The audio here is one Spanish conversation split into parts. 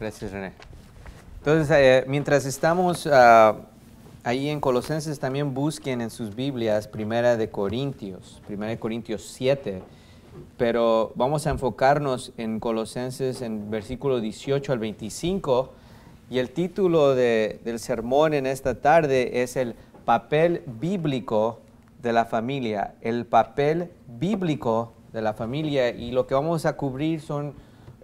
Gracias, René. Entonces, eh, mientras estamos ah, ahí en Colosenses, también busquen en sus Biblias Primera de Corintios, Primera de Corintios 7, pero vamos a enfocarnos en Colosenses en versículo 18 al 25, y el título de, del sermón en esta tarde es el papel bíblico de la familia, el papel bíblico de la familia, y lo que vamos a cubrir son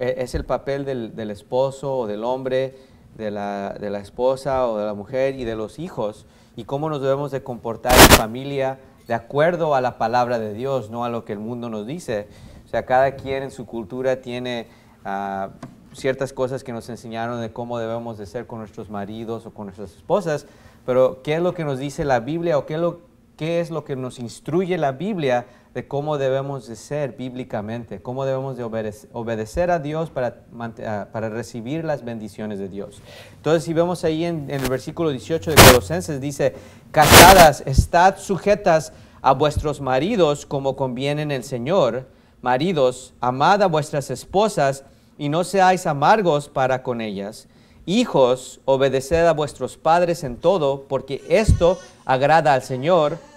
eh, es el papel del, esposo o del hombre, de la, esposa o de la mujer y de los hijos, y cómo nos debemos de comportar en familia de acuerdo a la palabra de Dios, no a lo que el mundo nos dice. O sea, cada quien en su cultura tiene ah, ciertas cosas que nos enseñaron de cómo debemos de ser con nuestros maridos o con nuestras esposas, pero ¿qué es lo que nos dice la Biblia o qué es lo qué es lo que nos instruye la Biblia de cómo debemos de ser bíblicamente, cómo debemos de obedecer, a Dios para, ah, para, recibir las bendiciones de Dios. Entonces, si vemos ahí en, en el versículo 18 de Colosenses, dice, casadas, estad sujetas a vuestros maridos como conviene en el Señor. Maridos, amad a vuestras esposas y no seáis amargos para con ellas. Hijos, obedeced a vuestros padres en todo, porque esto agrada al Señor.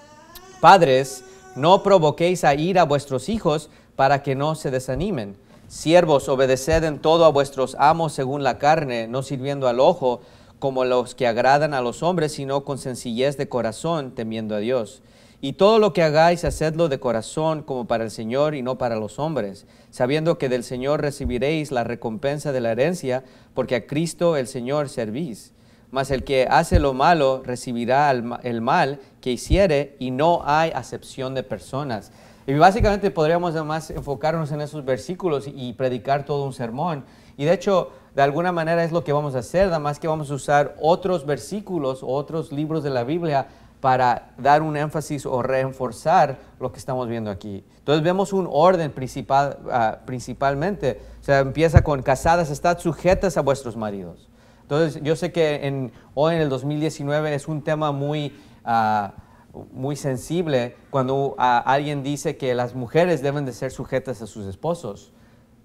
Padres, no provoquéis a ir a vuestros hijos para que no se desanimen. Siervos, obedeced en todo a vuestros amos según la carne, no sirviendo al ojo como los que agradan a los hombres, sino con sencillez de corazón, temiendo a Dios. Y todo lo que hagáis, hacedlo de corazón como para el Señor y no para los hombres, sabiendo que del Señor recibiréis la recompensa de la herencia, porque a Cristo el Señor servís. Mas el que hace lo malo recibirá el mal que hiciere y no hay acepción de personas. Y básicamente podríamos además enfocarnos en esos versículos y predicar todo un sermón. Y de hecho, de alguna manera es lo que vamos a hacer, además que vamos a usar otros versículos, otros libros de la Biblia para dar un énfasis o reforzar lo que estamos viendo aquí. Entonces vemos un orden principal, ah, principalmente. O sea, empieza con casadas, estad sujetas a vuestros maridos. Entonces, yo sé que en, hoy en el 2019 es un tema muy, ah, muy sensible cuando ah, alguien dice que las mujeres deben de ser sujetas a sus esposos.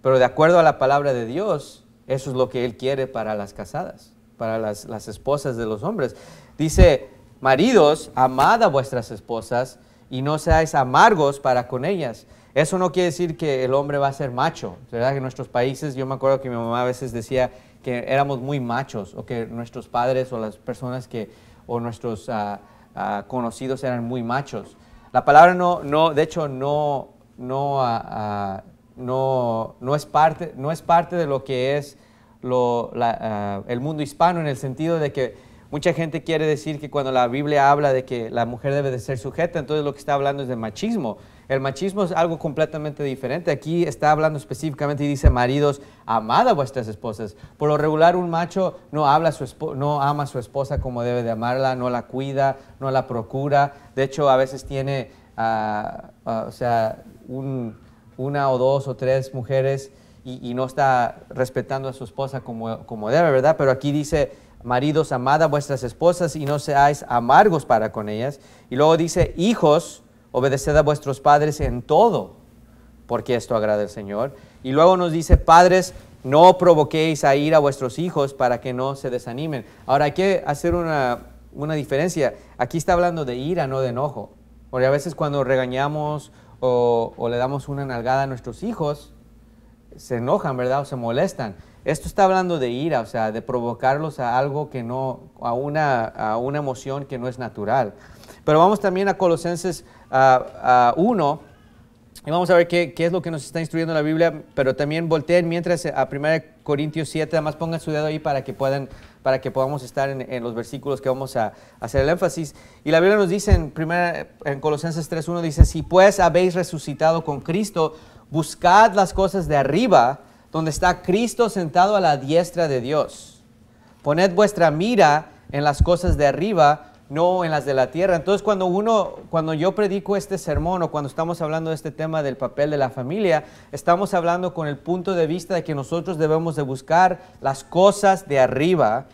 Pero de acuerdo a la palabra de Dios, eso es lo que Él quiere para las casadas, para las, esposas de los hombres. Dice, maridos, amad a vuestras esposas y no seáis amargos para con ellas. Eso no quiere decir que el hombre va a ser macho, ¿verdad? Que en nuestros países, yo me acuerdo que mi mamá a veces decía, que éramos muy machos o que nuestros padres o las personas que o nuestros ah, ah, conocidos eran muy machos. La palabra no, no de hecho, no, no, ah, no, no, es parte, no es parte de lo que es lo, el mundo hispano en el sentido de que Mucha gente quiere decir que cuando la Biblia habla de que la mujer debe de ser sujeta, entonces lo que está hablando es de machismo. El machismo es algo completamente diferente. Aquí está hablando específicamente y dice, maridos, amad a vuestras esposas. Por lo regular, un macho no, habla su no ama a su esposa como debe de amarla, no la cuida, no la procura. De hecho, a veces tiene, ah, ah, o sea, una o dos o tres mujeres y, no está respetando a su esposa como, como debe, ¿verdad? Pero aquí dice Maridos, amad a vuestras esposas y no seáis amargos para con ellas. Y luego dice, hijos, obedeced a vuestros padres en todo, porque esto agrada al Señor. Y luego nos dice, padres, no provoquéis a ir a vuestros hijos para que no se desanimen. Ahora hay que hacer una, diferencia. Aquí está hablando de ira, no de enojo. Porque a veces cuando regañamos o, o, le damos una nalgada a nuestros hijos, se enojan, ¿verdad? O se molestan. Esto está hablando de ira, o sea, de provocarlos a algo que no, a una, a una emoción que no es natural. Pero vamos también a Colosenses a ah, 1 ah, y vamos a ver qué, es lo que nos está instruyendo la Biblia, pero también volteen mientras a 1 Corintios 7, además pongan su dedo ahí para que, puedan, para que podamos estar en, los versículos que vamos a, hacer el énfasis. Y la Biblia nos dice en, primera, en Colosenses 3.1, dice, si pues habéis resucitado con Cristo, buscad las cosas de arriba donde está Cristo sentado a la diestra de Dios. Poned vuestra mira en las cosas de arriba, no en las de la tierra. Entonces, cuando uno, cuando yo predico este sermón o cuando estamos hablando de este tema del papel de la familia, estamos hablando con el punto de vista de que nosotros debemos de buscar las cosas de arriba,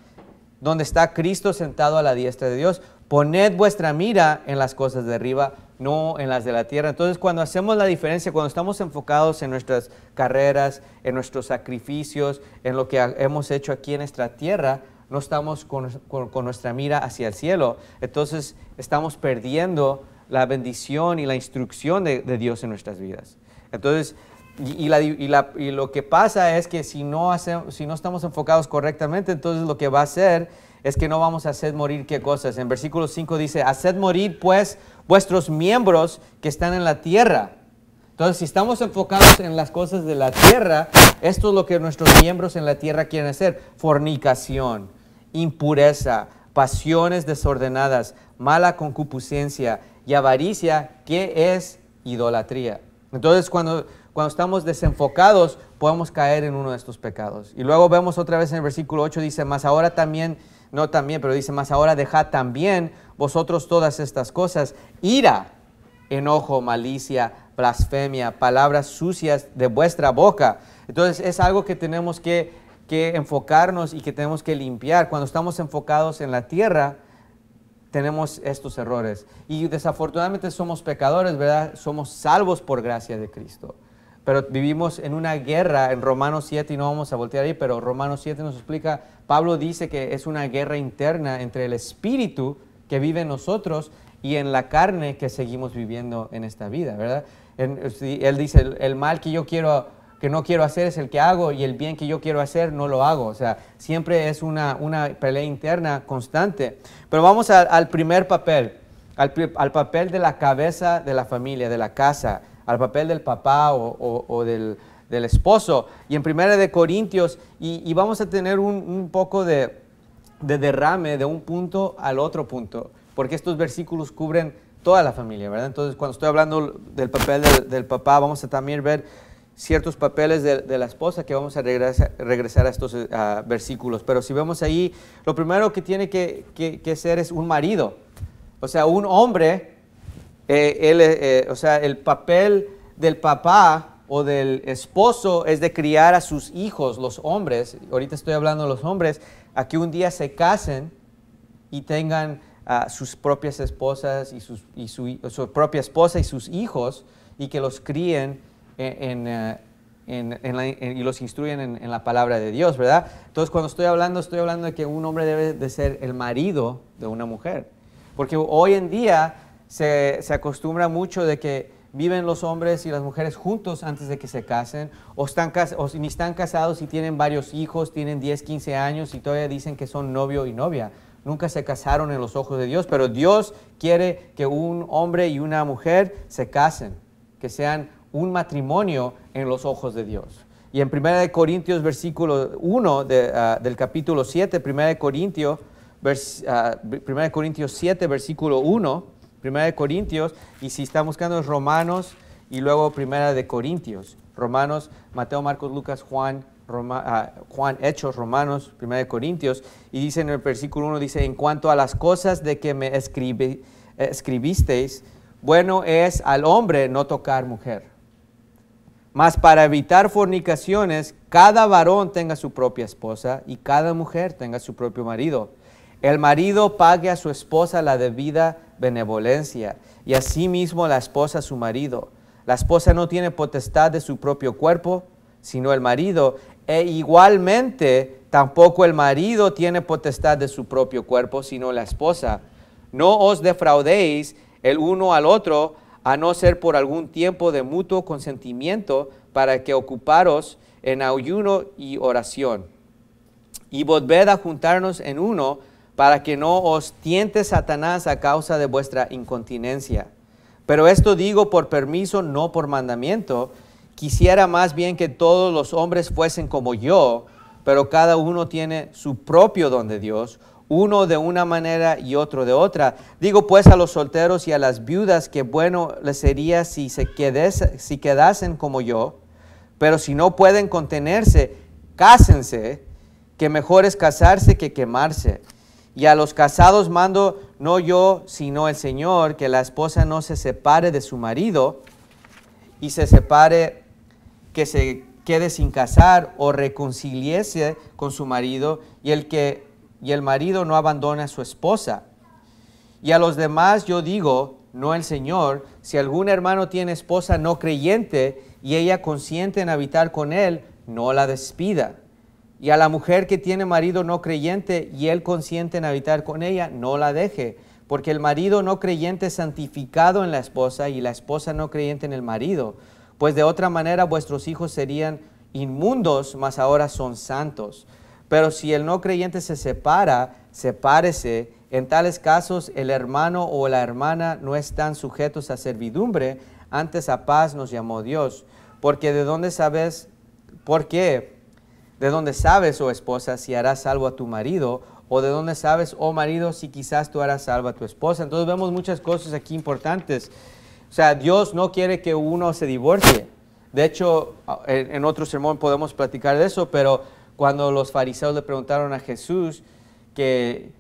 donde está Cristo sentado a la diestra de Dios. Poned vuestra mira en las cosas de arriba, no en las de la tierra. Entonces, cuando hacemos la diferencia, cuando estamos enfocados en nuestras carreras, en nuestros sacrificios, en lo que hemos hecho aquí en nuestra tierra, no estamos con, nuestra mira hacia el cielo. Entonces, estamos perdiendo la bendición y la instrucción de, Dios en nuestras vidas. Entonces, y, lo que pasa es que si no, hacemos, si no estamos enfocados correctamente, entonces lo que va a ser es que no vamos a hacer morir qué cosas. En versículo 5 dice, haced morir pues vuestros miembros que están en la tierra. Entonces, si estamos enfocados en las cosas de la tierra, esto es lo que nuestros miembros en la tierra quieren hacer. Fornicación, impureza, pasiones desordenadas, mala concupiscencia y avaricia, que es idolatría. Entonces, cuando, cuando estamos desenfocados, podemos caer en uno de estos pecados. Y luego vemos otra vez en el versículo 8, dice, mas ahora también no también, pero dice más ahora dejad también vosotros todas estas cosas, ira, enojo, malicia, blasfemia, palabras sucias de vuestra boca. Entonces es algo que tenemos que, que enfocarnos y que tenemos que limpiar. Cuando estamos enfocados en la tierra, tenemos estos errores. Y desafortunadamente somos pecadores, ¿verdad? Somos salvos por gracia de Cristo pero vivimos en una guerra en Romanos 7 y no vamos a voltear ahí, pero Romanos 7 nos explica, Pablo dice que es una guerra interna entre el espíritu que vive en nosotros y en la carne que seguimos viviendo en esta vida, ¿verdad? él dice, el mal que yo quiero que no quiero hacer es el que hago y el bien que yo quiero hacer no lo hago. O sea, siempre es una, una pelea interna constante. Pero vamos al primer papel, al, al papel de la cabeza de la familia, de la casa al papel del papá o, del, esposo. Y en Primera de Corintios, y, vamos a tener un, poco de, derrame de un punto al otro punto, porque estos versículos cubren toda la familia, ¿verdad? Entonces, cuando estoy hablando del papel del, papá, vamos a también ver ciertos papeles de, la esposa que vamos a regresar a estos eh, versículos. Pero si vemos ahí, lo primero que tiene que, que, ser es un marido. O sea, un hombre eh, eh, o sea, el papel del papá o del esposo es de criar a sus hijos, los hombres. Ahorita estoy hablando de los hombres, a que un día se casen y tengan a sus propias esposas y, sus, y su, propia esposa y sus hijos y que los críen e, eh, y los instruyen en, la palabra de Dios, ¿verdad? Entonces cuando estoy hablando, estoy hablando de que un hombre debe de ser el marido de una mujer. Porque hoy en día se, acostumbra mucho de que viven los hombres y las mujeres juntos antes de que se casen, o, están, ni están casados y tienen varios hijos, tienen 10, 15 años y todavía dicen que son novio y novia. Nunca se casaron en los ojos de Dios, pero Dios quiere que un hombre y una mujer se casen, que sean un matrimonio en los ojos de Dios. Y en 1 Corintios, versículo 1 ah, del capítulo 7, Corintios, vers, 1 ah, Corintios 7, versículo 1, Primera de Corintios, y si está buscando es Romanos y luego Primera de Corintios. Romanos, Mateo, Marcos, Lucas, Juan, ah, Juan, Hechos, Romanos, Primera de Corintios, y dice en el versículo 1, dice, en cuanto a las cosas de que me escribisteis, bueno es al hombre no tocar mujer. Mas para evitar fornicaciones, cada varón tenga su propia esposa y cada mujer tenga su propio marido el marido pague a su esposa la debida benevolencia y asimismo la esposa a su marido. La esposa no tiene potestad de su propio cuerpo, sino el marido. E igualmente tampoco el marido tiene potestad de su propio cuerpo, sino la esposa. No os defraudéis el uno al otro, a no ser por algún tiempo de mutuo consentimiento para que ocuparos en ayuno y oración. Y volved a juntarnos en uno para que no os tiente Satanás a causa de vuestra incontinencia. Pero esto digo por permiso, no por mandamiento. Quisiera más bien que todos los hombres fuesen como yo, pero cada uno tiene su propio don de Dios, uno de una manera y otro de otra. Digo pues a los solteros y a las viudas que bueno les sería si, se quedes, si quedasen como yo, pero si no pueden contenerse, cásense, que mejor es casarse que quemarse. Y a los casados mando, no yo, sino el Señor, que la esposa no se separe de su marido y se separe, que se quede sin casar o reconciliese con su marido y el que y el marido no abandona a su esposa. Y a los demás yo digo, no el Señor, si algún hermano tiene esposa no creyente y ella consiente en habitar con él, no la despida. Y a la mujer que tiene marido no creyente y él consiente en habitar con ella, no la deje, porque el marido no creyente es santificado en la esposa y la esposa no creyente en el marido, pues de otra manera vuestros hijos serían inmundos, mas ahora son santos. Pero si el no creyente se separa, sepárese. En tales casos el hermano o la hermana no están sujetos a servidumbre, antes a paz nos llamó Dios, porque de dónde sabes, por qué ¿De dónde sabes, oh esposa, si harás salvo a tu marido? ¿O de dónde sabes, oh marido, si quizás tú harás salvo a tu esposa? Entonces vemos muchas cosas aquí importantes. O sea, Dios no quiere que uno se divorcie. De hecho, en otro sermón podemos platicar de eso, pero cuando los fariseos le preguntaron a Jesús que,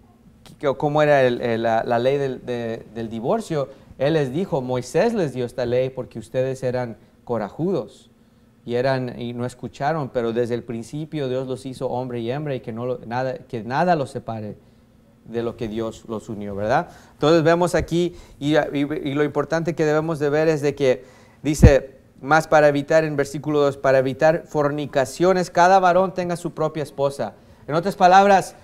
cómo era la, ley del divorcio, Él les dijo, Moisés les dio esta ley porque ustedes eran corajudos y, eran, y no escucharon, pero desde el principio Dios los hizo hombre y hembra y que, no, nada, que nada los separe de lo que Dios los unió, ¿verdad? Entonces vemos aquí, y, lo importante que debemos de ver es de que dice, más para evitar, en versículo 2, para evitar fornicaciones, cada varón tenga su propia esposa. En otras palabras,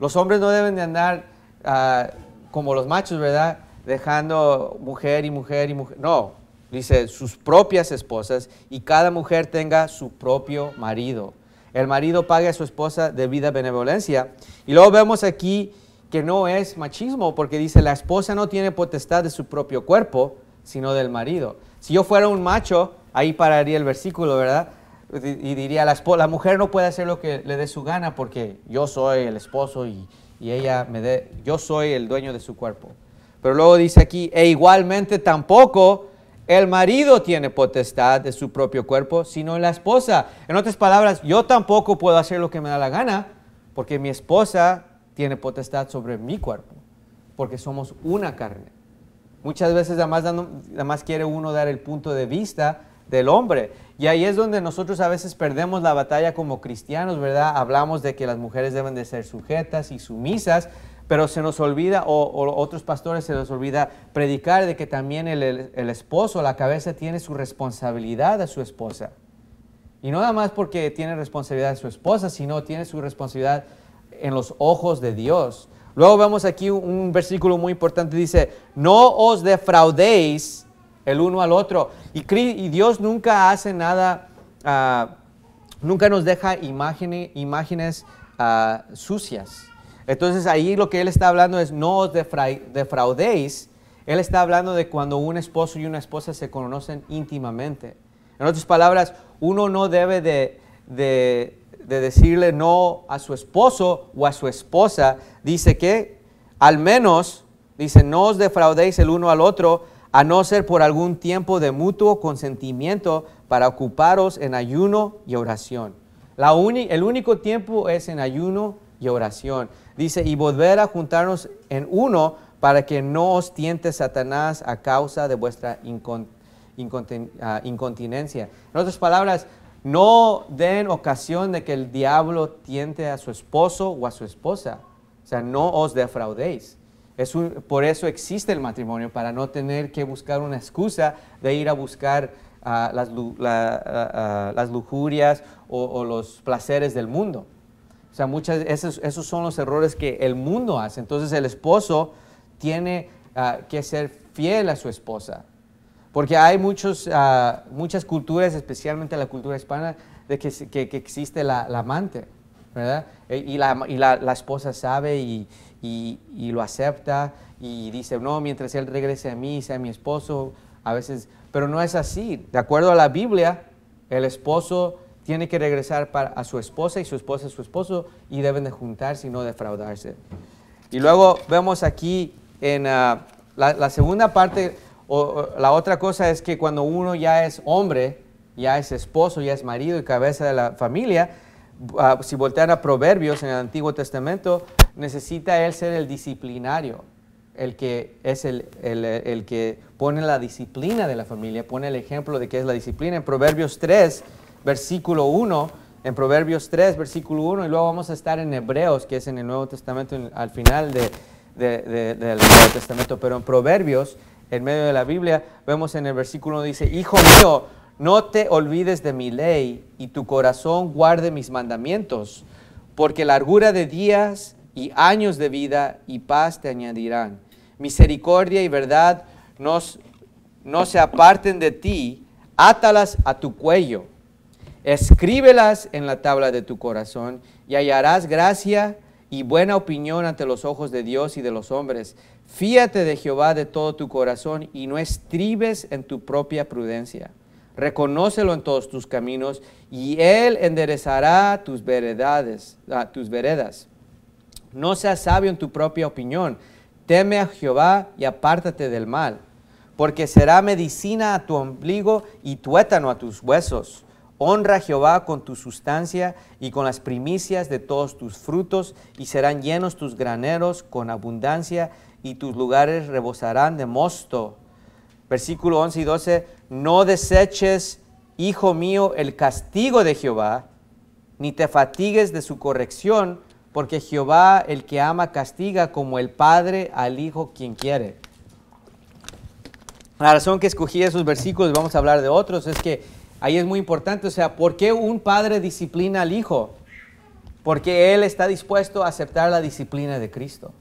los hombres no deben de andar ah, como los machos, ¿verdad? Dejando mujer y mujer y mujer. No, dice, sus propias esposas, y cada mujer tenga su propio marido. El marido pague a su esposa debida benevolencia. Y luego vemos aquí que no es machismo, porque dice, la esposa no tiene potestad de su propio cuerpo, sino del marido. Si yo fuera un macho, ahí pararía el versículo, ¿verdad? Y diría, la, mujer no puede hacer lo que le dé su gana, porque yo soy el esposo y, y ella me dé, yo soy el dueño de su cuerpo. Pero luego dice aquí, e igualmente tampoco el marido tiene potestad de su propio cuerpo, sino la esposa. En otras palabras, yo tampoco puedo hacer lo que me da la gana, porque mi esposa tiene potestad sobre mi cuerpo, porque somos una carne. Muchas veces además, quiere uno dar el punto de vista del hombre. Y ahí es donde nosotros a veces perdemos la batalla como cristianos, ¿verdad? Hablamos de que las mujeres deben de ser sujetas y sumisas, pero se nos olvida, o, otros pastores se nos olvida predicar de que también el, esposo, la cabeza, tiene su responsabilidad a su esposa. Y no nada más porque tiene responsabilidad a su esposa, sino tiene su responsabilidad en los ojos de Dios. Luego vemos aquí un versículo muy importante, dice, no os defraudéis el uno al otro. Y, Dios nunca hace nada, ah, nunca nos deja imágenes, ah, sucias. Entonces ahí lo que él está hablando es no os defraudéis. Él está hablando de cuando un esposo y una esposa se conocen íntimamente. En otras palabras, uno no debe de, decirle no a su esposo o a su esposa. Dice que al menos, dice, no os defraudéis el uno al otro, a no ser por algún tiempo de mutuo consentimiento para ocuparos en ayuno y oración. el único tiempo es en ayuno y oración. Dice, y volver a juntarnos en uno para que no os tiente Satanás a causa de vuestra ah, incontinencia. En otras palabras, no den ocasión de que el diablo tiente a su esposo o a su esposa. O sea, no os defraudéis. por eso existe el matrimonio, para no tener que buscar una excusa de ir a buscar ah, ah, las, lujurias o los placeres del mundo. O sea, muchas, esos, esos son los errores que el mundo hace. Entonces el esposo tiene ah, que ser fiel a su esposa. Porque hay muchos, ah, muchas culturas, especialmente la cultura hispana, de que, que, existe la, la, amante, ¿verdad? E, y, la, y la, la esposa sabe y, y, y, lo acepta y dice, no, mientras él regrese a mí, sea mi esposo, a veces, pero no es así. De acuerdo a la Biblia, el esposo tiene que regresar para, a su esposa y su esposa a su esposo y deben de juntarse y no defraudarse. Y luego vemos aquí en ah, la, segunda parte, o, la otra cosa es que cuando uno ya es hombre, ya es esposo, ya es marido y cabeza de la familia, ah, si voltean a Proverbios en el Antiguo Testamento, necesita él ser el disciplinario, el que es el, que pone la disciplina de la familia, pone el ejemplo de qué es la disciplina. En Proverbios 3, versículo 1, en Proverbios 3, versículo 1, y luego vamos a estar en Hebreos, que es en el Nuevo Testamento, al final del Nuevo Testamento, pero en Proverbios, en medio de la Biblia, vemos en el versículo 1, dice, Hijo mío, no te olvides de mi ley y tu corazón guarde mis mandamientos, porque largura de días y años de vida y paz te añadirán. Misericordia y verdad no se aparten de ti, átalas a tu cuello escríbelas en la tabla de tu corazón y hallarás gracia y buena opinión ante los ojos de Dios y de los hombres. Fíate de Jehová de todo tu corazón y no estribes en tu propia prudencia. Reconócelo en todos tus caminos y Él enderezará tus, veredades, ah, tus veredas. No seas sabio en tu propia opinión. Teme a Jehová y apártate del mal, porque será medicina a tu ombligo y tuétano a tus huesos. Honra a Jehová con tu sustancia y con las primicias de todos tus frutos, y serán llenos tus graneros con abundancia, y tus lugares rebosarán de mosto. Versículo 11 y 12, no deseches, hijo mío, el castigo de Jehová, ni te fatigues de su corrección, porque Jehová el que ama castiga como el Padre al Hijo quien quiere. La razón que escogí esos versículos, vamos a hablar de otros, es que Ahí es muy importante, o sea, ¿por qué un padre disciplina al hijo? Porque él está dispuesto a aceptar la disciplina de Cristo.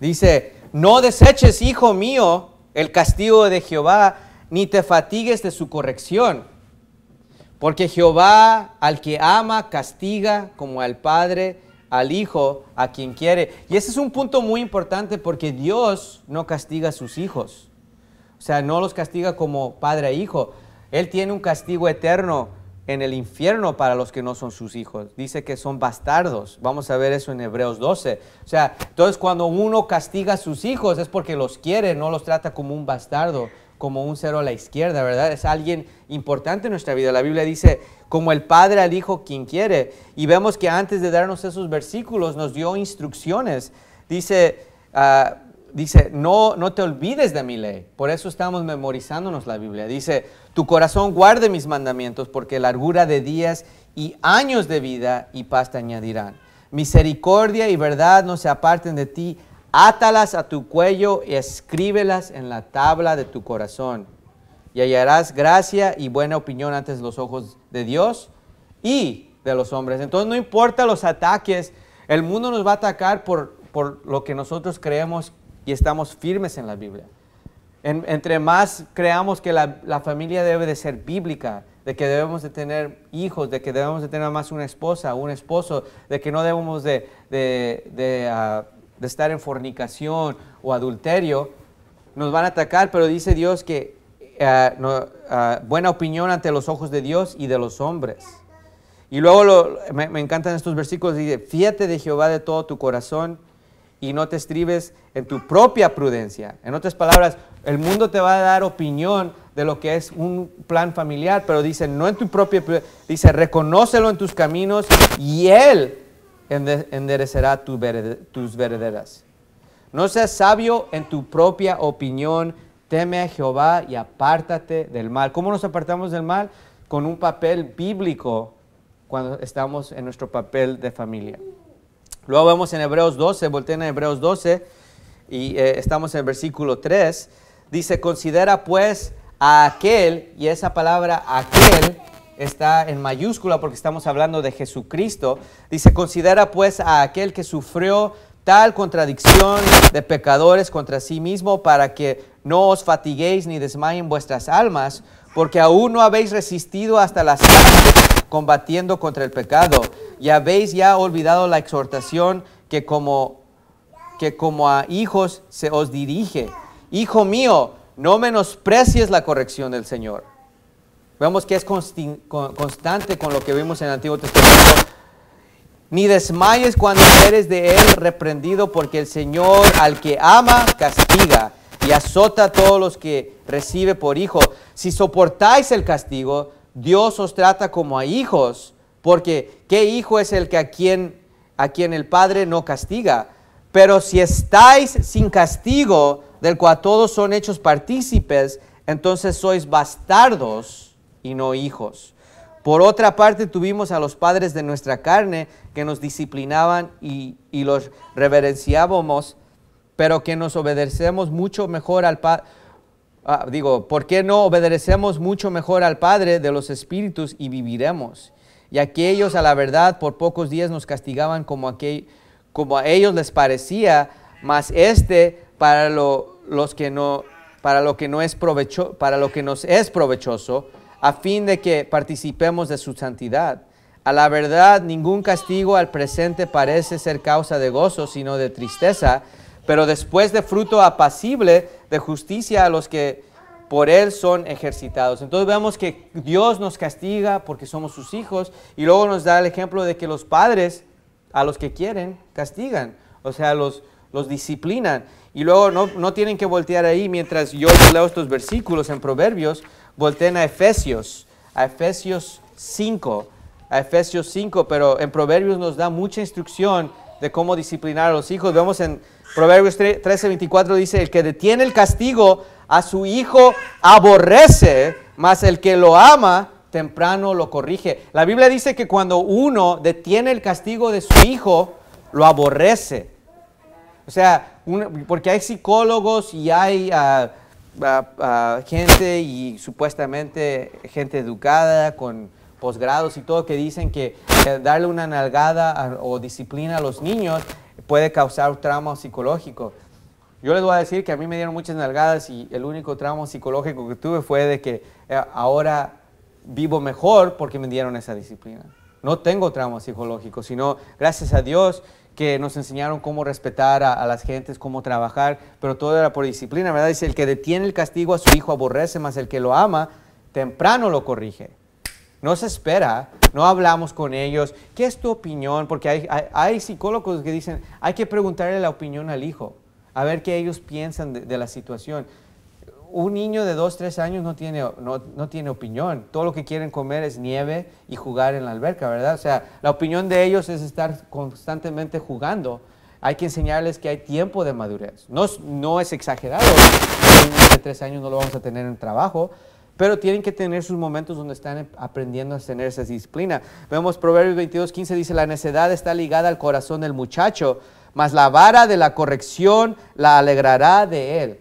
Dice, no deseches, hijo mío, el castigo de Jehová, ni te fatigues de su corrección. Porque Jehová al que ama castiga como al Padre, al Hijo, a quien quiere. Y ese es un punto muy importante porque Dios no castiga a sus hijos. O sea, no los castiga como padre a e hijo. Él tiene un castigo eterno en el infierno para los que no son sus hijos. Dice que son bastardos. Vamos a ver eso en Hebreos 12. O sea, entonces cuando uno castiga a sus hijos es porque los quiere, no los trata como un bastardo, como un cero a la izquierda, ¿verdad? Es alguien importante en nuestra vida. La Biblia dice, como el Padre al Hijo quien quiere. Y vemos que antes de darnos esos versículos nos dio instrucciones. Dice... Ah, dice, no, no te olvides de mi ley. Por eso estamos memorizándonos la Biblia. Dice, tu corazón guarde mis mandamientos porque largura de días y años de vida y paz te añadirán. Misericordia y verdad no se aparten de ti. Átalas a tu cuello y escríbelas en la tabla de tu corazón. Y hallarás gracia y buena opinión ante los ojos de Dios y de los hombres. Entonces no importa los ataques, el mundo nos va a atacar por, por lo que nosotros creemos y estamos firmes en la Biblia. entre más creamos que la, familia debe de ser bíblica, de que debemos de tener hijos, de que debemos de tener más una esposa, un esposo, de que no debemos de, ah, estar en fornicación o adulterio, nos van a atacar, pero dice Dios que ah, ah, buena opinión ante los ojos de Dios y de los hombres. Y luego me, me encantan estos versículos, dice, fíjate de Jehová de todo tu corazón y no te estribes en tu propia prudencia. En otras palabras, el mundo te va a dar opinión de lo que es un plan familiar, pero dice, no en tu propia prudencia, dice, reconócelo en tus caminos y Él enderecerá tus verederas. No seas sabio en tu propia opinión, teme a Jehová y apártate del mal. ¿Cómo nos apartamos del mal? Con un papel bíblico cuando estamos en nuestro papel de familia. Luego vemos en Hebreos 12, volteen a Hebreos 12 y eh, estamos en el versículo 3. Dice, considera pues a aquel, y esa palabra aquel está en mayúscula porque estamos hablando de Jesucristo. Dice, considera pues a aquel que sufrió tal contradicción de pecadores contra sí mismo para que no os fatiguéis ni desmayen vuestras almas, porque aún no habéis resistido hasta las combatiendo contra el pecado y habéis ya olvidado la exhortación que como, que como a hijos se os dirige. Hijo mío, no menosprecies la corrección del Señor. Vemos que es constante con lo que vimos en el Antiguo Testamento. Ni desmayes cuando eres de él reprendido, porque el Señor al que ama castiga y azota a todos los que recibe por hijo. Si soportáis el castigo, Dios os trata como a hijos porque ¿qué hijo es el que a quien, a quien el Padre no castiga? Pero si estáis sin castigo, del cual todos son hechos partícipes, entonces sois bastardos y no hijos. Por otra parte, tuvimos a los padres de nuestra carne que nos disciplinaban y, los reverenciábamos, pero que nos obedecemos mucho mejor al Padre. Ah, digo, ¿por qué no obedecemos mucho mejor al Padre de los Espíritus y viviremos? Y aquellos a la verdad por pocos días nos castigaban como, como a ellos les parecía, mas este para lo, los que no para lo que no es provecho, para lo que nos es provechoso, a fin de que participemos de su santidad. A la verdad, ningún castigo al presente parece ser causa de gozo, sino de tristeza, pero después de fruto apacible de justicia a los que por Él son ejercitados. Entonces vemos que Dios nos castiga porque somos sus hijos y luego nos da el ejemplo de que los padres a los que quieren castigan, o sea, los, los disciplinan. Y luego no, no tienen que voltear ahí mientras yo leo estos versículos en Proverbios, volteen a Efesios, a Efesios 5, a Efesios 5, pero en Proverbios nos da mucha instrucción de cómo disciplinar a los hijos. Vemos en Proverbios 13:24 dice, el que detiene el castigo a su hijo aborrece, mas el que lo ama temprano lo corrige. La Biblia dice que cuando uno detiene el castigo de su hijo, lo aborrece. O sea, porque hay psicólogos y hay ah, ah, ah, gente y supuestamente gente educada con posgrados y todo que dicen que darle una nalgada o disciplina a los niños puede causar trauma psicológico. Yo les voy a decir que a mí me dieron muchas nalgadas y el único trauma psicológico que tuve fue de que eh, ahora vivo mejor porque me dieron esa disciplina. No tengo trauma psicológico, sino gracias a Dios que nos enseñaron cómo respetar a, las gentes, cómo trabajar, pero todo era por disciplina, ¿verdad? Dice, el que detiene el castigo a su hijo aborrece, más el que lo ama, temprano lo corrige. No se espera no hablamos con ellos. ¿Qué es tu opinión? Porque hay, psicólogos que dicen, hay que preguntarle la opinión al hijo, a ver qué ellos piensan de, la situación. Un niño de 2, 3 años no tiene, no, tiene opinión. Todo lo que quieren comer es nieve y jugar en la alberca, ¿verdad? O sea, la opinión de ellos es estar constantemente jugando hay que enseñarles que hay tiempo de madurez. No, no es exagerado, de 3 años no lo vamos a tener en trabajo, pero tienen que tener sus momentos donde están aprendiendo a tener esa disciplina. Vemos Proverbios 22, 15 dice, la necedad está ligada al corazón del muchacho, mas la vara de la corrección la alegrará de él.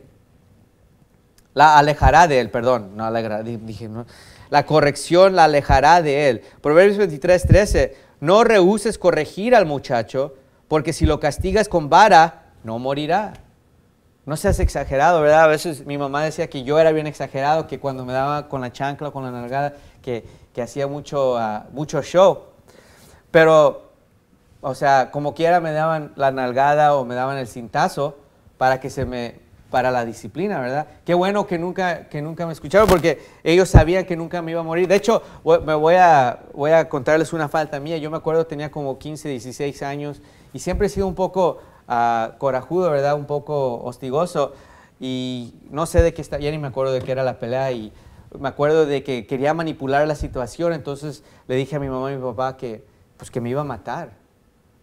La alejará de él, perdón, no alegrará, dije, no. La corrección la alejará de él. Proverbios 23, no rehuses corregir al muchacho, porque si lo castigas con vara, no morirá no seas exagerado, ¿verdad? A veces mi mamá decía que yo era bien exagerado, que cuando me daba con la chancla o con la nalgada, que, hacía mucho, ah, mucho show. Pero, o sea, como quiera me daban la nalgada o me daban el cintazo para que se me, para la disciplina, ¿verdad? Qué bueno que nunca, que nunca me escucharon porque ellos sabían que nunca me iba a morir. De hecho, me voy a, voy a contarles una falta mía. Yo me acuerdo tenía como 15, 16 años y siempre he sido un poco corajudo, ¿verdad? Un poco hostigoso. Y no sé de qué está, ya ni me acuerdo de qué era la pelea. Y me acuerdo de que quería manipular la situación. Entonces le dije a mi mamá y mi papá que, pues, que me iba a matar.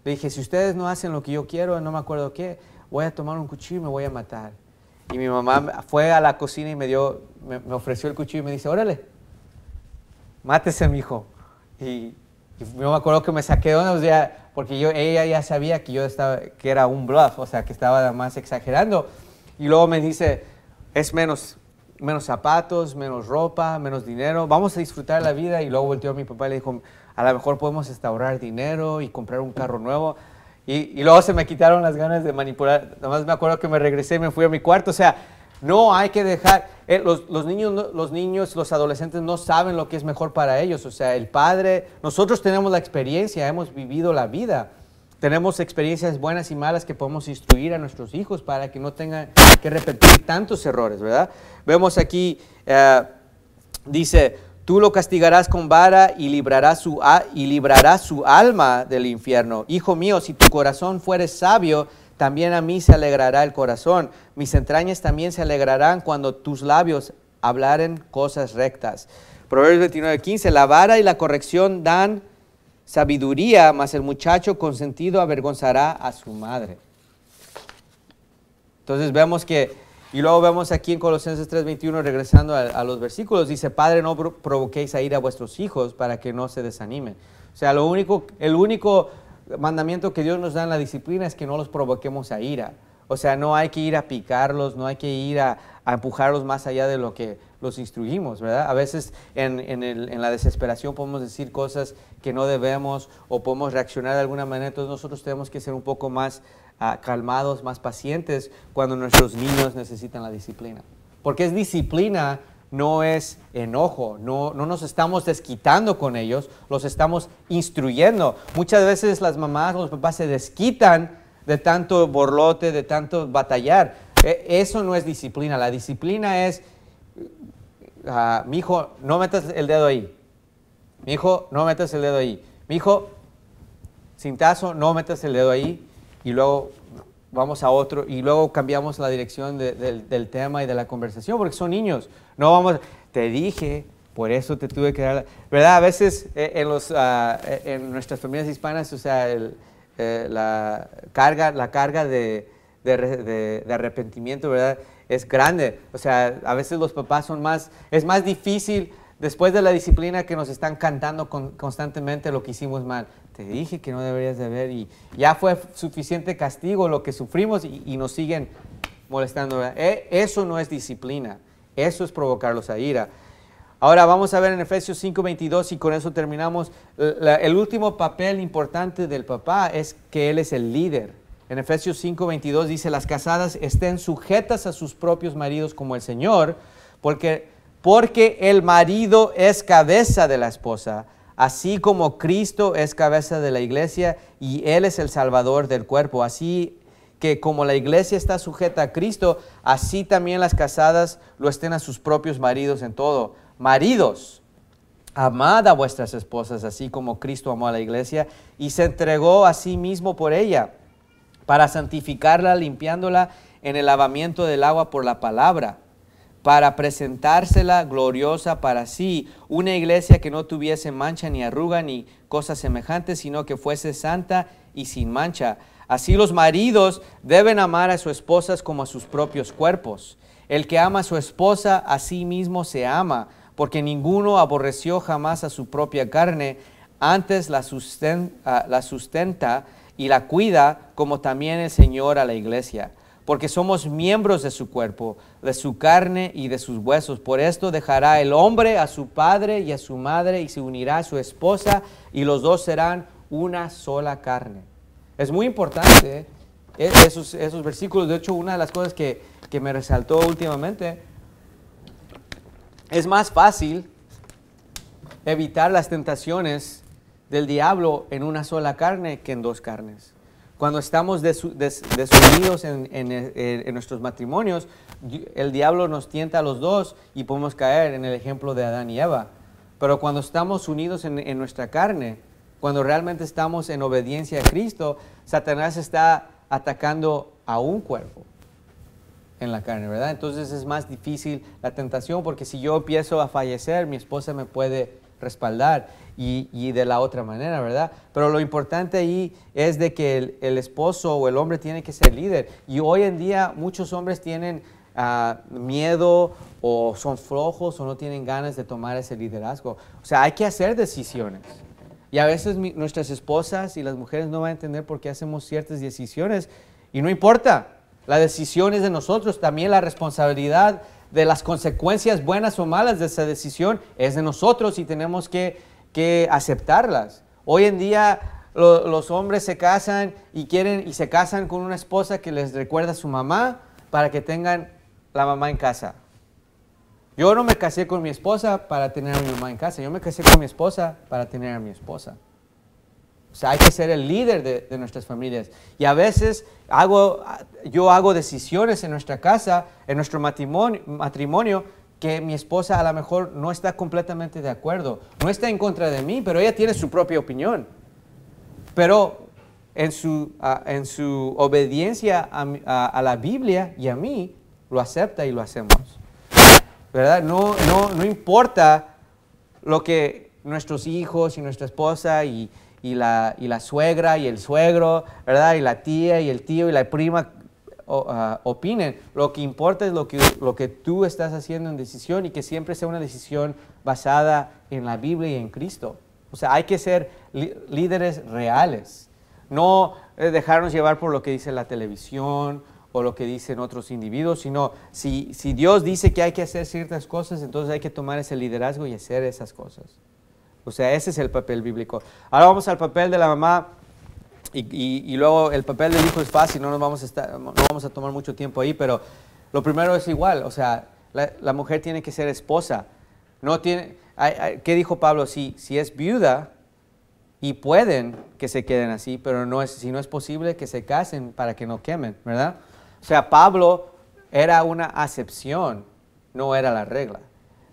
Le dije, si ustedes no hacen lo que yo quiero, no me acuerdo qué, voy a tomar un cuchillo y me voy a matar. Y mi mamá fue a la cocina y me dio, me, ofreció el cuchillo y me dice, órale, mátese, mi hijo. Y, yo me acuerdo que me saqué de o sea, porque yo, ella ya sabía que yo estaba, que era un bluff, o sea, que estaba más exagerando. Y luego me dice, es menos, menos zapatos, menos ropa, menos dinero, vamos a disfrutar la vida. Y luego volteó a mi papá y le dijo, a lo mejor podemos restaurar dinero y comprar un carro nuevo. Y, y luego se me quitaron las ganas de manipular. Nada más me acuerdo que me regresé y me fui a mi cuarto. O sea, no hay que dejar, eh, los, niños, los niños, los adolescentes no saben lo que es mejor para ellos. O sea, el padre, nosotros tenemos la experiencia, hemos vivido la vida. Tenemos experiencias buenas y malas que podemos instruir a nuestros hijos para que no tengan que repetir tantos errores, ¿verdad? Vemos aquí, eh, dice, tú lo castigarás con vara y librarás, su, y librarás su alma del infierno. Hijo mío, si tu corazón fuere sabio, también a mí se alegrará el corazón, mis entrañas también se alegrarán cuando tus labios hablaren cosas rectas. Proverbios 29, 15, la vara y la corrección dan sabiduría, mas el muchacho consentido avergonzará a su madre. Entonces vemos que, y luego vemos aquí en Colosenses 3:21, regresando a, los versículos, dice, Padre, no provoquéis a ir a vuestros hijos para que no se desanimen. O sea, lo único, el único mandamiento que Dios nos da en la disciplina es que no los provoquemos a ira. O sea, no hay que ir a picarlos, no hay que ir a, empujarlos más allá de lo que los instruimos, ¿verdad? A veces en, la desesperación podemos decir cosas que no debemos o podemos reaccionar de alguna manera, entonces nosotros tenemos que ser un poco más ah, calmados, más pacientes cuando nuestros niños necesitan la disciplina. Porque es disciplina no es enojo, no, no nos estamos desquitando con ellos, los estamos instruyendo. Muchas veces las mamás, los papás se desquitan de tanto borlote, de tanto batallar. E, eso no es disciplina, la disciplina es, ah, mi hijo, no metas el dedo ahí, mi hijo, no metas el dedo ahí, mi hijo, cintazo, no metas el dedo ahí, y luego vamos a otro y luego cambiamos la dirección del tema y de la conversación porque son niños. No vamos, te dije, por eso te tuve que dar, ¿verdad? A veces eh, en, los, ah, eh, en nuestras familias hispanas, o sea, eh, la carga, la carga de, arrepentimiento, ¿verdad? Es grande. O sea, a veces los papás son más, es más difícil después de la disciplina que nos están cantando constantemente lo que hicimos mal te este, dije que no deberías de ver y ya fue suficiente castigo lo que sufrimos y, nos siguen molestando. E, eso no es disciplina, eso es provocarlos a ira. Ahora vamos a ver en Efesios 5:22 y con eso terminamos. el último papel importante del papá es que él es el líder. En Efesios 5:22 dice, las casadas estén sujetas a sus propios maridos como el Señor, porque, porque el marido es cabeza de la esposa Así como Cristo es cabeza de la iglesia y Él es el Salvador del cuerpo, así que como la iglesia está sujeta a Cristo, así también las casadas lo estén a sus propios maridos en todo. Maridos, amad a vuestras esposas, así como Cristo amó a la iglesia y se entregó a sí mismo por ella, para santificarla, limpiándola en el lavamiento del agua por la palabra para presentársela gloriosa para sí, una iglesia que no tuviese mancha ni arruga ni cosas semejantes, sino que fuese santa y sin mancha. Así los maridos deben amar a sus esposas como a sus propios cuerpos. El que ama a su esposa a sí mismo se ama, porque ninguno aborreció jamás a su propia carne, antes la, ah, la sustenta y la cuida como también el Señor a la iglesia porque somos miembros de su cuerpo, de su carne y de sus huesos. Por esto dejará el hombre a su padre y a su madre y se unirá a su esposa y los dos serán una sola carne. Es muy importante ¿eh? e-, esos, versículos. De hecho, una de las cosas que, que me resaltó últimamente, es más fácil evitar las tentaciones del diablo en una sola carne que en dos carnes. Cuando estamos desunidos en, nuestros matrimonios, el diablo nos tienta a los dos y podemos caer en el ejemplo de Adán y Eva. Pero cuando estamos unidos en, en nuestra carne, cuando realmente estamos en obediencia a Cristo, Satanás está atacando a un cuerpo en la carne, ¿verdad? Entonces es más difícil la tentación porque si yo empiezo a fallecer, mi esposa me puede respaldar y, de la otra manera, ¿verdad? Pero lo importante ahí es de que el, esposo o el hombre tiene que ser líder. Y hoy en día muchos hombres tienen ah, miedo o son flojos o no tienen ganas de tomar ese liderazgo. O sea, hay que hacer decisiones. Y a veces nuestras esposas y las mujeres no van a entender por qué hacemos ciertas decisiones. Y no importa, la decisión es de nosotros, también la responsabilidad de las consecuencias buenas o malas de esa decisión es de nosotros y tenemos que, aceptarlas. Hoy en día los hombres se casan y quieren y se casan con una esposa que les recuerda a su mamá para que tengan la mamá en casa. Yo no me casé con mi esposa para tener a mi mamá en casa, yo me casé con mi esposa para tener a mi esposa. O sea, hay que ser el líder de, nuestras familias. Y a veces hago, yo hago decisiones en nuestra casa, en nuestro matrimonio, matrimonio, que mi esposa a lo mejor no está completamente de acuerdo. No está en contra de mí, pero ella tiene su propia opinión. Pero en su, en su obediencia a, a, la Biblia y a mí, lo acepta y lo hacemos. ¿Verdad? No, no, no importa lo que nuestros hijos y nuestra esposa y y la, y la suegra y el suegro, ¿verdad? Y la tía y el tío y la prima ah, opinen. Lo que importa es lo que, lo que tú estás haciendo en decisión y que siempre sea una decisión basada en la Biblia y en Cristo. O sea, hay que ser líderes reales, no eh, dejarnos llevar por lo que dice la televisión o lo que dicen otros individuos, sino si, si Dios dice que hay que hacer ciertas cosas, entonces hay que tomar ese liderazgo y hacer esas cosas. O sea, ese es el papel bíblico. Ahora vamos al papel de la mamá y, luego el papel del hijo es fácil, no nos vamos a, tomar mucho tiempo ahí, pero lo primero es igual, o sea, la, mujer tiene que ser esposa. No tiene, ¿Qué dijo Pablo? Si, si es viuda y pueden que se queden así, pero no si no es posible que se casen para que no quemen, ¿verdad? O sea, Pablo era una acepción, no era la regla.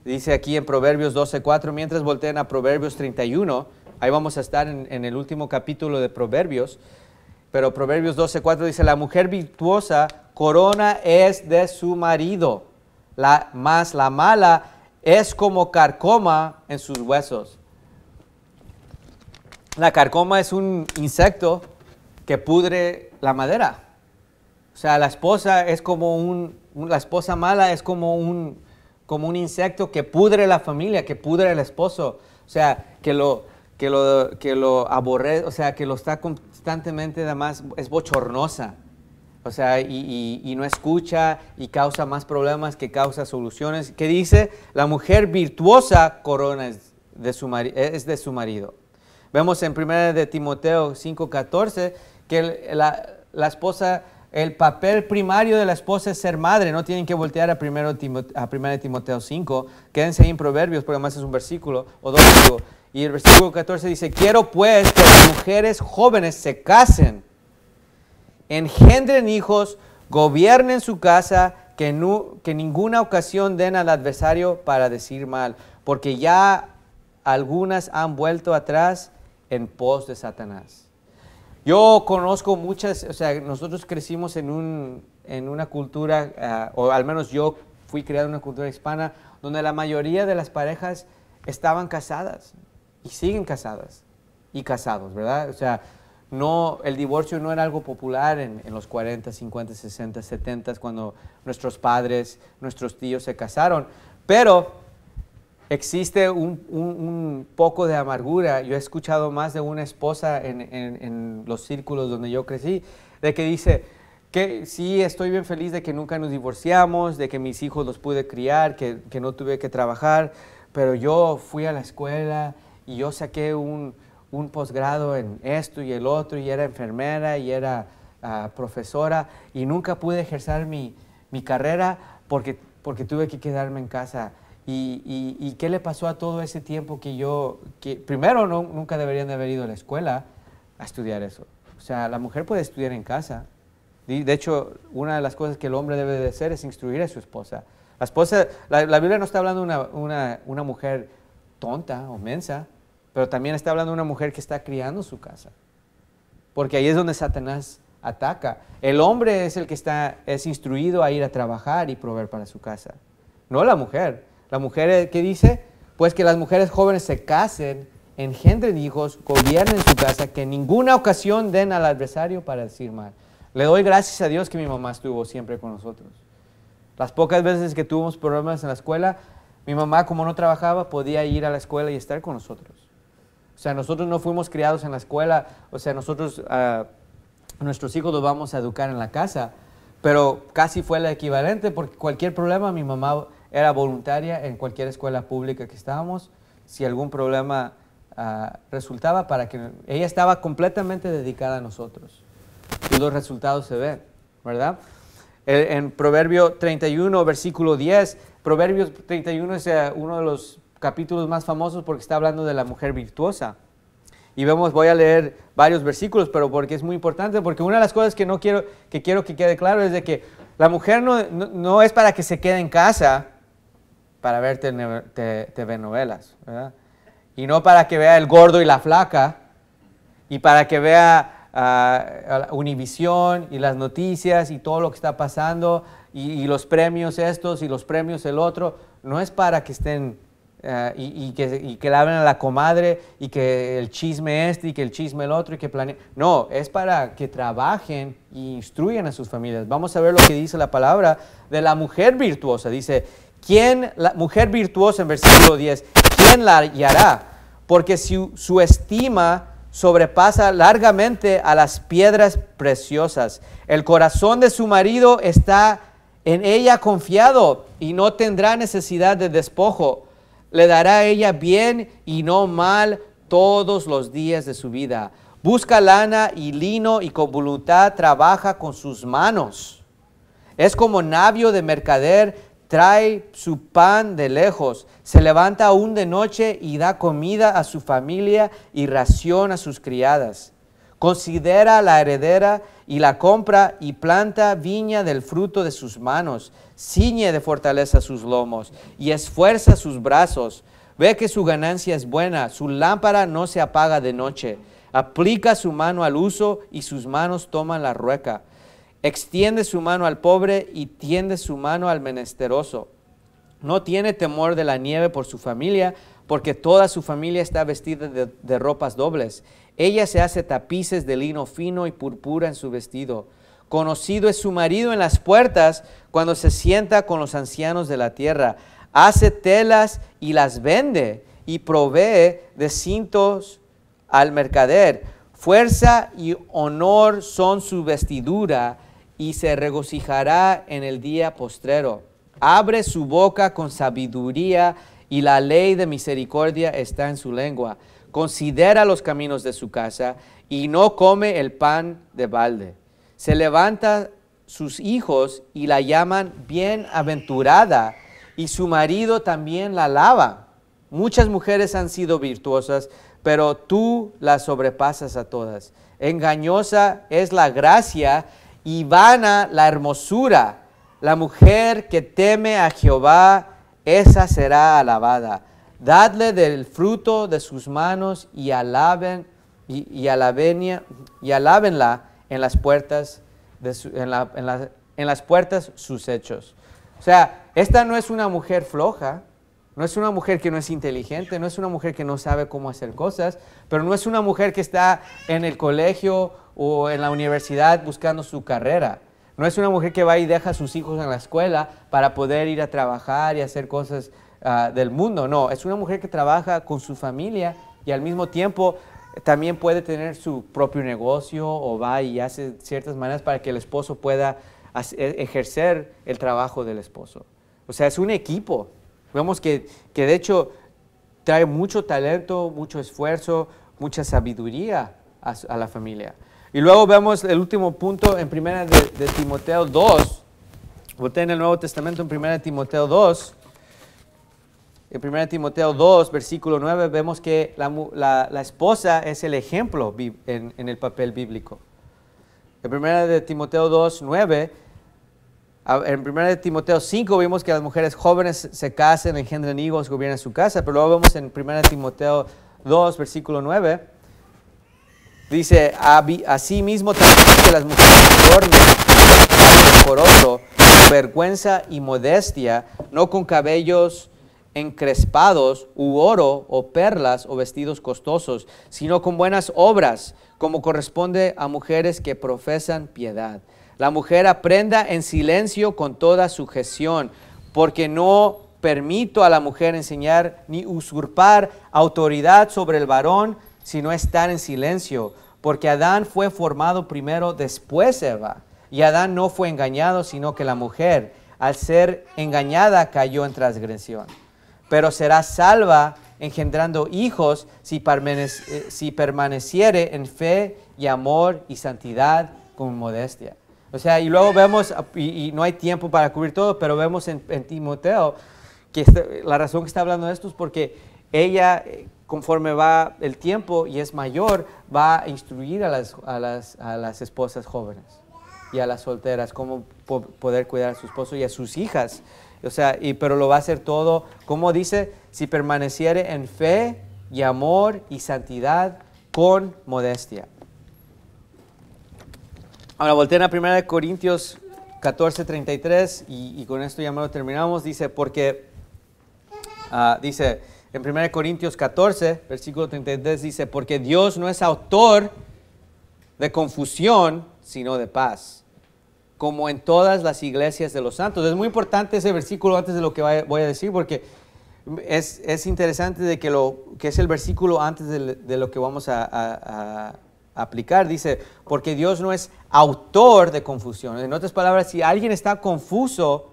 Dice aquí en Proverbios 12.4, mientras volteen a Proverbios 31, ahí vamos a estar en, el último capítulo de Proverbios, pero Proverbios 12.4 dice, la mujer virtuosa corona es de su marido, la, más la mala es como carcoma en sus huesos. La carcoma es un insecto que pudre la madera. O sea, la esposa es como un, la esposa mala es como un, como un insecto que pudre la familia, que pudre el esposo, o sea, que lo, que lo, que lo aborrece, o sea, que lo está constantemente, además, es bochornosa. O sea, y, no escucha y causa más problemas que causa soluciones. ¿Qué dice? La mujer virtuosa corona es de su, marido. Vemos en 1 de Timoteo 5:14 que la, la esposa el papel primario de la esposa es ser madre. No tienen que voltear a 1 Timoteo, Timoteo 5. Quédense ahí en Proverbios, porque además es un versículo o dos. Y el versículo 14 dice, quiero pues que las mujeres jóvenes se casen, engendren hijos, gobiernen su casa, que, no, que ninguna ocasión den al adversario para decir mal, porque ya algunas han vuelto atrás en pos de Satanás. Yo conozco muchas, o sea, nosotros crecimos en, un, en una cultura, ah, o al menos yo fui criado en una cultura hispana, donde la mayoría de las parejas estaban casadas y siguen casadas y casados, ¿verdad? O sea, no, el divorcio no era algo popular en, en los 40, 50, 60, 70, cuando nuestros padres, nuestros tíos se casaron, pero existe un, poco de amargura. Yo he escuchado más de una esposa en, los círculos donde yo crecí, de que dice que sí, estoy bien feliz de que nunca nos divorciamos, de que mis hijos los pude criar, que, no tuve que trabajar, pero yo fui a la escuela y yo saqué un, posgrado en esto y el otro, y era enfermera y era ah, profesora, y nunca pude ejercer mi, carrera porque tuve que quedarme en casa ¿Y, qué le pasó a todo ese tiempo que yo, que primero nunca deberían de haber ido a la escuela a estudiar eso? O sea, la mujer puede estudiar en casa. De hecho, una de las cosas que el hombre debe de hacer es instruir a su esposa. La esposa, la, Biblia no está hablando de una, una mujer tonta o mensa, pero también está hablando de una mujer que está criando su casa. Porque ahí es donde Satanás ataca. El hombre es el que está, es instruido a ir a trabajar y proveer para su casa, no la mujer. La mujer, eh, ¿qué dice? Pues que las mujeres jóvenes se casen, engendren hijos, gobiernen su casa, que en ninguna ocasión den al adversario para decir mal. Le doy gracias a Dios que mi mamá estuvo siempre con nosotros. Las pocas veces que tuvimos problemas en la escuela, mi mamá, como no trabajaba, podía ir a la escuela y estar con nosotros. O sea, nosotros no fuimos criados en la escuela, o sea, nosotros, ah, nuestros hijos los vamos a educar en la casa, pero casi fue la equivalente porque cualquier problema mi mamá era voluntaria en cualquier escuela pública que estábamos, si algún problema ah, resultaba, para que ella estaba completamente dedicada a nosotros. Y los resultados se ven, ¿verdad? Eh, en, Proverbio 31, versículo 10, Proverbios 31 es eh, uno de los capítulos más famosos porque está hablando de la mujer virtuosa. Y vemos, voy a leer varios versículos, pero porque es muy importante, porque una de las cosas que no quiero que, quiero que quede claro es de que la mujer no, no, no es para que se quede en casa, para ver TV novelas, Y no para que vea El Gordo y la Flaca, y para que vea ah, Univisión y las noticias y todo lo que está pasando, y, los premios estos y los premios el otro, no es para que estén eh, y, que, y le a la comadre y que el chisme este y que el chisme el otro y que planeen. No, es para que trabajen e instruyan a sus familias. Vamos a ver lo que dice la palabra de la mujer virtuosa. Dice, ¿Quién, la mujer virtuosa en versículo 10, quién la hallará? Porque su, su estima sobrepasa largamente a las piedras preciosas. El corazón de su marido está en ella confiado y no tendrá necesidad de despojo. Le dará a ella bien y no mal todos los días de su vida. Busca lana y lino y con voluntad trabaja con sus manos. Es como navio de mercader trae su pan de lejos, se levanta aún de noche y da comida a su familia y ración a sus criadas. Considera la heredera y la compra y planta viña del fruto de sus manos, ciñe de fortaleza sus lomos y esfuerza sus brazos. Ve que su ganancia es buena, su lámpara no se apaga de noche. Aplica su mano al uso y sus manos toman la rueca extiende su mano al pobre y tiende su mano al menesteroso. No tiene temor de la nieve por su familia, porque toda su familia está vestida de, ropas dobles. Ella se hace tapices de lino fino y purpura en su vestido. Conocido es su marido en las puertas cuando se sienta con los ancianos de la tierra. Hace telas y las vende y provee de cintos al mercader. Fuerza y honor son su vestidura y se regocijará en el día postrero. Abre su boca con sabiduría y la ley de misericordia está en su lengua. Considera los caminos de su casa y no come el pan de balde. Se levanta sus hijos y la llaman bienaventurada y su marido también la alaba. Muchas mujeres han sido virtuosas, pero tú las sobrepasas a todas. Engañosa es la gracia y vana la hermosura. La mujer que teme a Jehová, esa será alabada. Dadle del fruto de sus manos y, alaben, y, y, y alábenla en las puertas en, en las puertas sus hechos. O sea, esta no es una mujer floja, no es una mujer que no es inteligente, no es una mujer que no sabe cómo hacer cosas, pero no es una mujer que está en el colegio o en la universidad buscando su carrera. No es una mujer que va y deja a sus hijos en la escuela para poder ir a trabajar y hacer cosas ah, del mundo. No, es una mujer que trabaja con su familia y al mismo tiempo eh, también puede tener su propio negocio o va y hace ciertas maneras para que el esposo pueda e, ejercer el trabajo del esposo. O sea, es un equipo. Vemos que, que de hecho trae mucho talento, mucho esfuerzo, mucha sabiduría a la familia. Y luego vemos el último punto en primera de, Timoteo 2. Voté en el Nuevo Testamento en primera de Timoteo 2. En 1 Timoteo 2, versículo 9, vemos que la, esposa es el ejemplo en, el papel bíblico. En 1 de Timoteo 2, 9, en 1 de Timoteo 5 vimos que las mujeres jóvenes se casan, engendran hijos, gobiernan su casa, pero luego vemos en 1 Timoteo 2, versículo 9, Dice, así mismo también que las mujeres adornen por otro, vergüenza y modestia, no con cabellos encrespados u oro o perlas o vestidos costosos, sino con buenas obras, como corresponde a mujeres que profesan piedad. La mujer aprenda en silencio con toda sujeción, porque no permito a la mujer enseñar ni usurpar autoridad sobre el varón, sino estar en silencio, porque Adán fue formado primero después Eva, y Adán no fue engañado, sino que la mujer, al ser engañada, cayó en transgresión. Pero será salva engendrando hijos si, permaneciere, en fe y amor y santidad con modestia. O sea, y luego vemos, y, no hay tiempo para cubrir todo, pero vemos en, Timoteo que la razón que está hablando de esto es porque ella eh, conforme va el tiempo y es mayor, va a instruir a las, a las, esposas jóvenes y a las solteras cómo poder cuidar a su esposo y a sus hijas. O sea, y, pero lo va a hacer todo, como dice, si permaneciere en fe y amor y santidad con modestia. Ahora volteen a 1 Corintios 14:33 y, y con esto ya me lo terminamos. Dice, porque, ah, dice, en 1 Corintios 14, versículo 33 dice, porque Dios no es autor de confusión, sino de paz, como en todas las iglesias de los santos. Es muy importante ese versículo antes de lo que voy a decir, porque es, interesante de que, lo, que es el versículo antes de, lo que vamos a aplicar. Dice, porque Dios no es autor de confusión. En otras palabras, si alguien está confuso,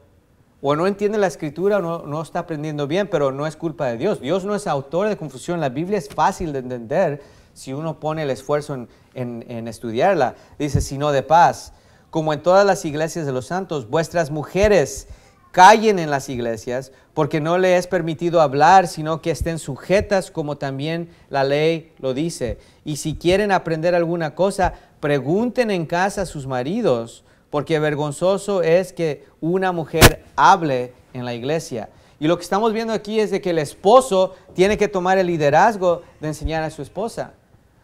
o no entiende la escritura o no, está aprendiendo bien, pero no es culpa de Dios. Dios no es autor de confusión. La Biblia es fácil de entender si uno pone el esfuerzo en, estudiarla. Dice, sino de paz. Como en todas las iglesias de los santos, vuestras mujeres callen en las iglesias, porque no le es permitido hablar, sino que estén sujetas como también la ley lo dice. Y si quieren aprender alguna cosa, pregunten en casa a sus maridos porque vergonzoso es que una mujer hable en la iglesia. Y lo que estamos viendo aquí es de que el esposo tiene que tomar el liderazgo de enseñar a su esposa.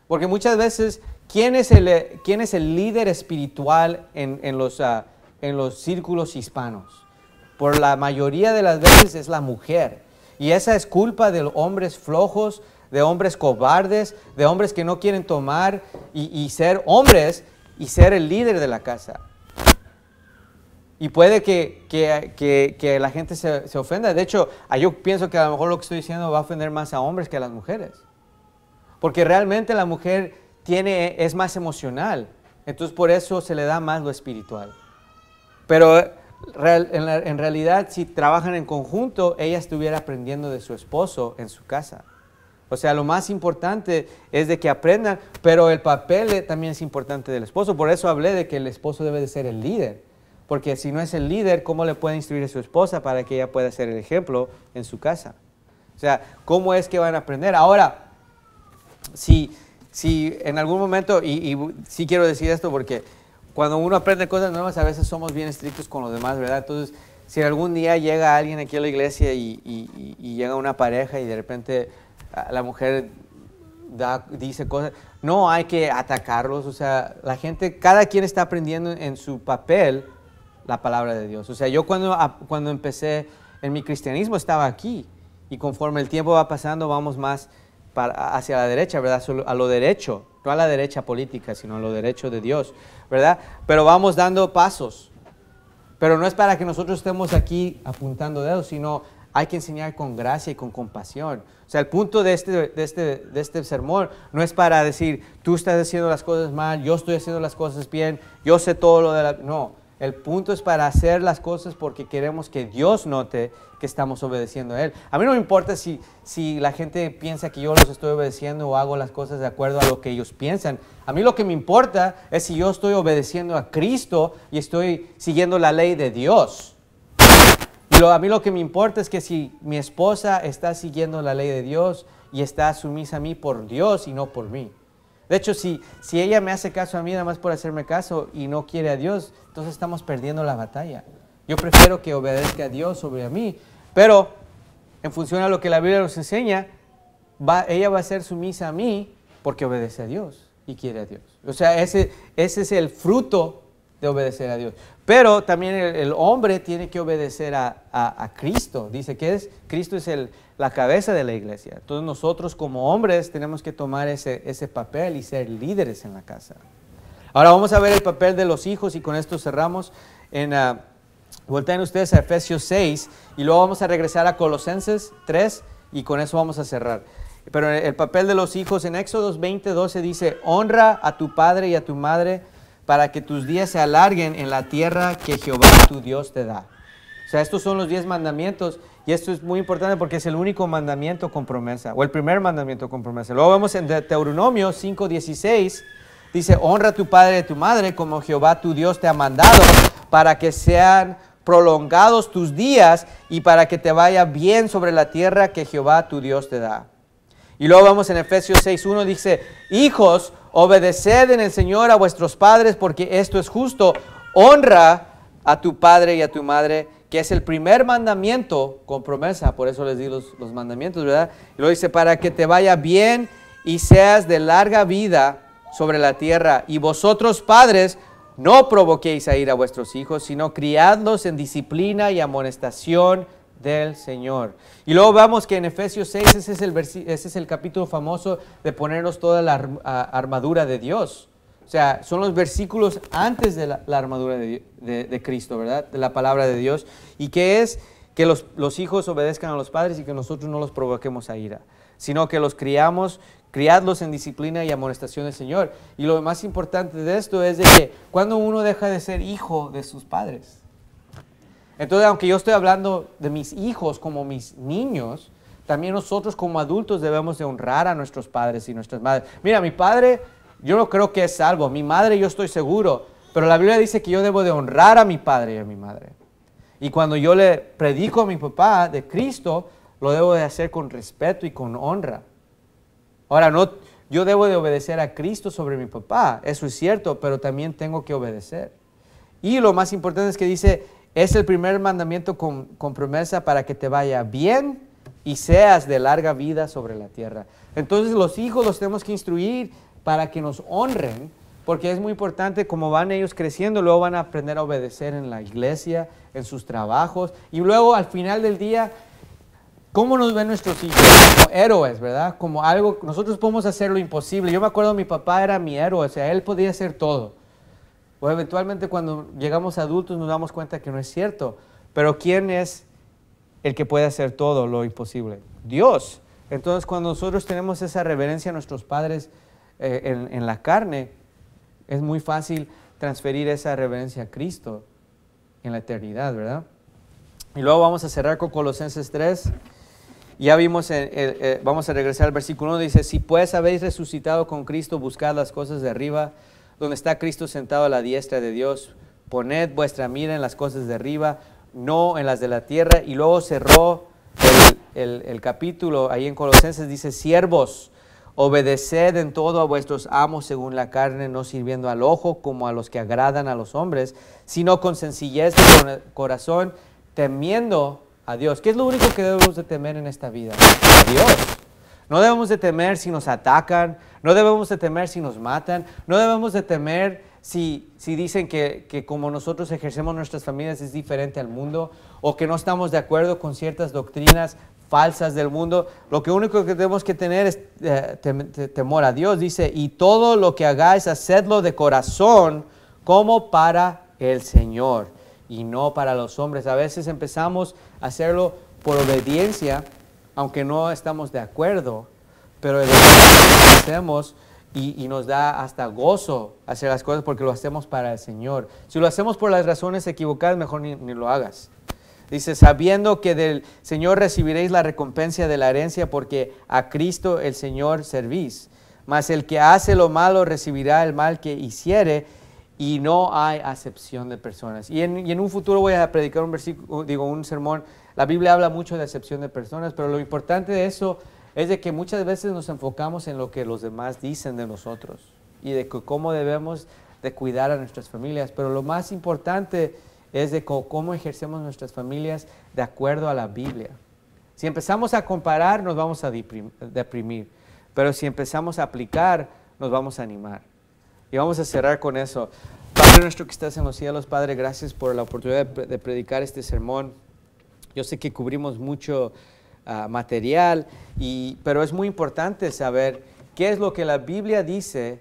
Porque muchas veces, ¿quién es el, eh, quién es el líder espiritual en, los, ah, en los círculos hispanos? Por la mayoría de las veces es la mujer. Y esa es culpa de los hombres flojos, de hombres cobardes, de hombres que no quieren tomar y ser hombres y ser el líder de la casa. Y puede que, la gente se, ofenda. De hecho, ah, yo pienso que a lo mejor lo que estoy diciendo va a ofender más a hombres que a las mujeres. Porque realmente la mujer tiene, es más emocional. Entonces por eso se le da más lo espiritual. Pero eh, en, en realidad si trabajan en conjunto, ella estuviera aprendiendo de su esposo en su casa. O sea, lo más importante es de que aprendan, pero el papel eh, también es importante del esposo. Por eso hablé de que el esposo debe de ser el líder porque si no es el líder, ¿cómo le puede instruir a su esposa para que ella pueda ser el ejemplo en su casa? O sea, ¿cómo es que van a aprender? Ahora, si, si en algún momento, y, sí quiero decir esto porque cuando uno aprende cosas nuevas, a veces somos bien estrictos con los demás, ¿verdad? Entonces, si algún día llega alguien aquí a la iglesia y, llega una pareja y de repente ah, la mujer dice cosas. No hay que atacarlos, o sea, la gente, cada quien está aprendiendo en su papel la palabra de Dios. O sea, yo cuando, cuando empecé en mi cristianismo estaba aquí y conforme el tiempo va pasando vamos más hacia la derecha, ¿verdad? A lo derecho, no a la derecha política, sino a lo derecho de Dios, ¿verdad? Pero vamos dando pasos. Pero no es para que nosotros estemos aquí apuntando dedos, sino hay que enseñar con gracia y con compasión. O sea, el punto de este, de este, de este sermón no es para decir, tú estás haciendo las cosas mal, yo estoy haciendo las cosas bien, yo sé todo lo de la... No, el punto es para hacer las cosas porque queremos que Dios note que estamos obedeciendo a Él. A mí no me importa si, si la gente piensa que yo los estoy obedeciendo o hago las cosas de acuerdo a lo que ellos piensan. A mí lo que me importa es si yo estoy obedeciendo a Cristo y estoy siguiendo la ley de Dios. a mí lo que me importa es que si mi esposa está siguiendo la ley de Dios y está sumisa a mí por Dios y no por mí. De hecho, si, si ella me hace caso a mí nada más por hacerme caso y no quiere a Dios, entonces estamos perdiendo la batalla. Yo prefiero que obedezca a Dios sobre a mí, pero en función a lo que la Biblia nos enseña, ella va a ser sumisa a mí porque obedece a Dios y quiere a Dios. O sea, ese, ese es el fruto de obedecer a Dios. Pero también el, hombre tiene que obedecer a, a, Cristo. Dice que es, Cristo es el, la cabeza de la iglesia. Entonces nosotros como hombres tenemos que tomar ese, ese papel y ser líderes en la casa. Ahora vamos a ver el papel de los hijos y con esto cerramos. En, ah, ustedes a Efesios 6 y luego vamos a regresar a Colosenses 3 y con eso vamos a cerrar. Pero el papel de los hijos en Éxodos 20, 12 dice, honra a tu padre y a tu madre para que tus días se alarguen en la tierra que Jehová tu Dios te da. O sea, estos son los diez mandamientos y esto es muy importante porque es el único mandamiento con promesa, o el primer mandamiento con promesa. Luego vemos en Deuteronomio 5:16, dice, honra a tu padre y a tu madre como Jehová tu Dios te ha mandado, para que sean prolongados tus días y para que te vaya bien sobre la tierra que Jehová tu Dios te da. Y luego vamos en Efesios 6.1, dice, hijos, obedeced en el Señor a vuestros padres porque esto es justo. Honra a tu padre y a tu madre que es el primer mandamiento con promesa, por eso les di los, mandamientos, ¿verdad? Y lo dice, para que te vaya bien y seas de larga vida sobre la tierra. Y vosotros, padres, no provoquéis a ir a vuestros hijos, sino criadlos en disciplina y amonestación del Señor. Y luego vamos que en Efesios 6, ese es el, ese es el capítulo famoso de ponernos toda la armadura de Dios. O sea, son los versículos antes de la, armadura de, Cristo, ¿verdad? De la palabra de Dios. ¿Y que es? Que los, hijos obedezcan a los padres y que nosotros no los provoquemos a ira, sino que los criamos, criadlos en disciplina y amonestación del Señor. Y lo más importante de esto es de que cuando uno deja de ser hijo de sus padres. Entonces, aunque yo estoy hablando de mis hijos como mis niños, también nosotros como adultos debemos de honrar a nuestros padres y nuestras madres. Mira, mi padre yo no creo que es salvo. Mi madre yo estoy seguro, pero la Biblia dice que yo debo de honrar a mi padre y a mi madre. Y cuando yo le predico a mi papá de Cristo, lo debo de hacer con respeto y con honra. Ahora, no, yo debo de obedecer a Cristo sobre mi papá, eso es cierto, pero también tengo que obedecer. Y lo más importante es que dice, es el primer mandamiento con promesa para que te vaya bien y seas de larga vida sobre la tierra. Entonces los hijos los tenemos que instruir para que nos honren, porque es muy importante cómo van ellos creciendo, luego van a aprender a obedecer en la iglesia, en sus trabajos, y luego al final del día, ¿cómo nos ven nuestros hijos? Como héroes, ¿verdad? Como algo, nosotros podemos hacer lo imposible. Yo me acuerdo, mi papá era mi héroe, o sea, él podía hacer todo. O eventualmente cuando llegamos adultos nos damos cuenta que no es cierto. Pero ¿quién es el que puede hacer todo lo imposible? Dios. Entonces cuando nosotros tenemos esa reverencia a nuestros padres, eh, en, la carne, es muy fácil transferir esa reverencia a Cristo en la eternidad, ¿verdad? Y luego vamos a cerrar con Colosenses 3. Ya vimos, eh, eh, vamos a regresar al versículo 1, dice, si pues habéis resucitado con Cristo, buscad las cosas de arriba, donde está Cristo sentado a la diestra de Dios, poned vuestra mira en las cosas de arriba, no en las de la tierra. Y luego cerró el capítulo ahí en Colosenses, dice, siervos, Obedeced en todo a vuestros amos según la carne, no sirviendo al ojo como a los que agradan a los hombres, sino con sencillez de corazón, temiendo a Dios. ¿Qué es lo único que debemos de temer en esta vida? A Dios. No debemos de temer si nos atacan, no debemos de temer si nos matan, no debemos de temer si, si dicen que, que como nosotros ejercemos nuestras familias es diferente al mundo o que no estamos de acuerdo con ciertas doctrinas falsas del mundo. Lo que único que tenemos que tener es eh, temor a Dios. Dice, y todo lo que hagáis, hacedlo de corazón como para el Señor y no para los hombres. A veces empezamos a hacerlo por obediencia, aunque no estamos de acuerdo, pero el lo hacemos y, nos da hasta gozo hacer las cosas porque lo hacemos para el Señor. Si lo hacemos por las razones equivocadas, mejor ni lo hagas. Dice, sabiendo que del Señor recibiréis la recompensa de la herencia porque a Cristo el Señor servís. Mas el que hace lo malo recibirá el mal que hiciere y no hay acepción de personas. Y en, un futuro voy a predicar un versículo, digo, un sermón. La Biblia habla mucho de acepción de personas, pero lo importante de eso es de que muchas veces nos enfocamos en lo que los demás dicen de nosotros y de cómo debemos de cuidar a nuestras familias. Pero lo más importante es de cómo ejercemos nuestras familias de acuerdo a la Biblia. Si empezamos a comparar, nos vamos a deprimir, pero si empezamos a aplicar, nos vamos a animar. Y vamos a cerrar con eso. Padre nuestro que estás en los cielos, Padre, gracias por la oportunidad de predicar este sermón. Yo sé que cubrimos mucho ah, material, y, pero es muy importante saber qué es lo que la Biblia dice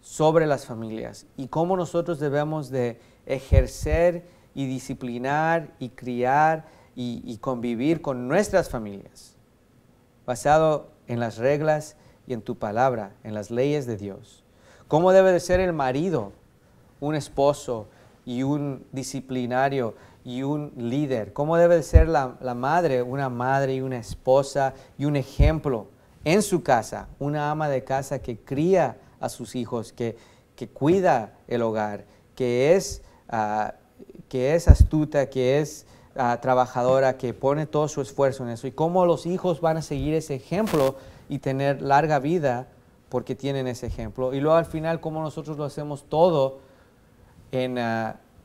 sobre las familias y cómo nosotros debemos de ejercer y disciplinar y criar y, convivir con nuestras familias, basado en las reglas y en tu palabra, en las leyes de Dios. ¿Cómo debe de ser el marido, un esposo y un disciplinario y un líder? ¿Cómo debe de ser la, la madre, una madre y una esposa y un ejemplo en su casa, una ama de casa que cría a sus hijos, que, que cuida el hogar, que es que es astuta, que es trabajadora, que pone todo su esfuerzo en eso, y cómo los hijos van a seguir ese ejemplo y tener larga vida porque tienen ese ejemplo. Y luego al final, cómo nosotros lo hacemos todo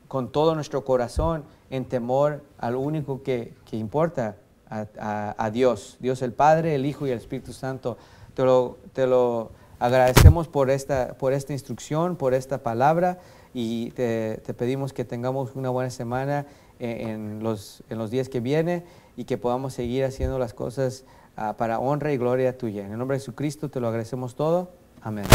con todo nuestro corazón, en temor al único que, importa, a, Dios, Dios el Padre, el Hijo y el Espíritu Santo. Te lo, te lo agradecemos por esta, por esta instrucción, por esta palabra y te, pedimos que tengamos una buena semana en, los, en los días que vienen y que podamos seguir haciendo las cosas ah, para honra y gloria tuya. En el nombre de Jesucristo te lo agradecemos todo. Amén.